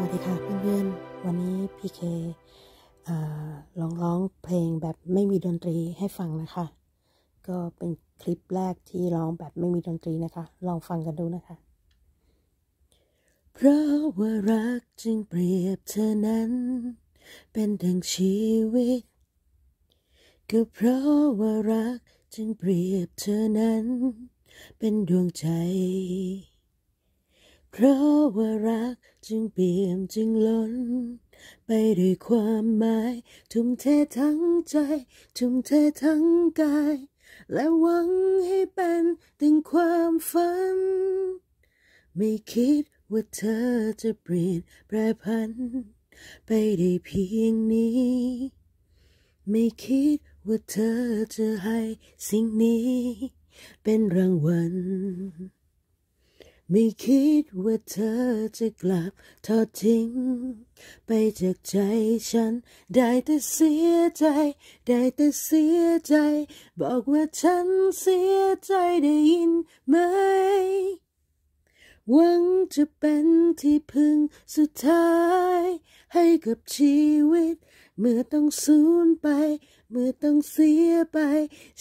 วัสดีค่ะเพื่อนๆวันนี้พีเคลองร้องเพลงแบบไม่มีดนตรีให้ฟังนะคะ ก็เป็นคลิปแรกที่ร้องแบบไม่มีดนตรีนะคะ ลองฟังกันดูนะคะ เพราะว่ารักจึงเปรียบเธอนั้น เป็นดังชีวิตก็เพราะว่ารักจึงเปรียบเธอนั้น เป็นดวงใจเพราะว่ารักจึงเปี่ยมจึงล้น ไปด้วยความหมายทุ่มเททั้งใจ ทุ่มเททั้งกาย และหวังให้เป็นถึงความฝันไม่คิดว่าเธอจะเปลี่ยนแปรพัน ไปได้เพียงนี้ ไม่คิดว่าเธอจะให้สิ่งนี้ เป็นรางวัลไม่คิดว่าเธอจะกลับทอดทิ้ง ไปจากใจฉันได้แต่เสียใจ ได้แต่เสียใจ บอกว่าฉันเสียใจได้ยินไหมหวังจะเป็นที่พึ่งสุดท้าย ให้กับชีวิต เมื่อต้องสูญไป เมื่อต้องเสียไป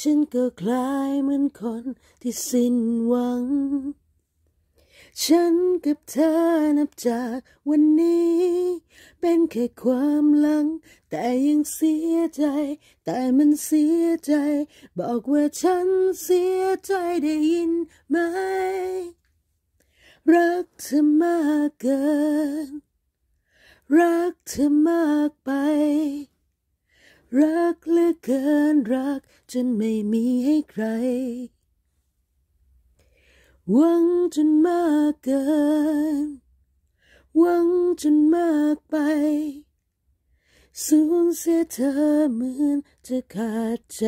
ฉันก็คลายเหมือนคนที่สิ้นหวังฉันกับเธอนับจากวันนี้ เป็นแค่ความหลัง แต่ยังเสียใจ แต่มันเสียใจ บอกว่าฉันเสียใจได้ยินไหม รักเธอมากเกิน รักเธอมากไป รักเหลือเกินรักจนไม่มีให้ใครหวังจนมากเกินหวังจนมากไป สูญเสียเธอเหมือนจะขาดใจ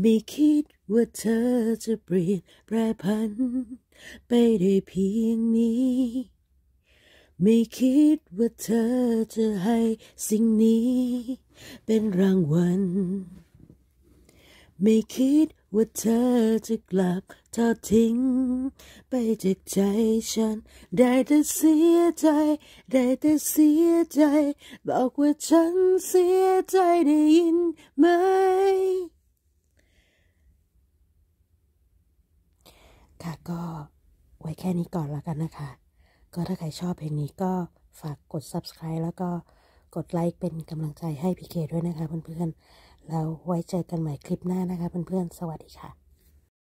ไม่คิดว่าเธอจะเปลี่ยนแปรพัน ไปได้เพียงนี้ ไม่คิดว่าเธอจะให้สิ่งนี้ เป็นรางวัล ไม่คิดว่าเธอจะกลับทอดทิ้งไปจากใจฉัน ได้แต่เสียใจได้แต่เสียใจ บอกว่าฉันเสียใจได้ยินไหม ค่ะก็ไว้แค่นี้ก่อนแล้วกันนะคะ ก็ถ้าใครชอบเพลงนี้ก็ฝากกด subscribe แล้วก็กดไลค์เป็นกำลังใจให้พี่เคด้วยนะคะเพื่อนๆแล้วไว้เจอกันใหม่คลิปหน้านะคะเพื่อนๆสวัสดีค่ะ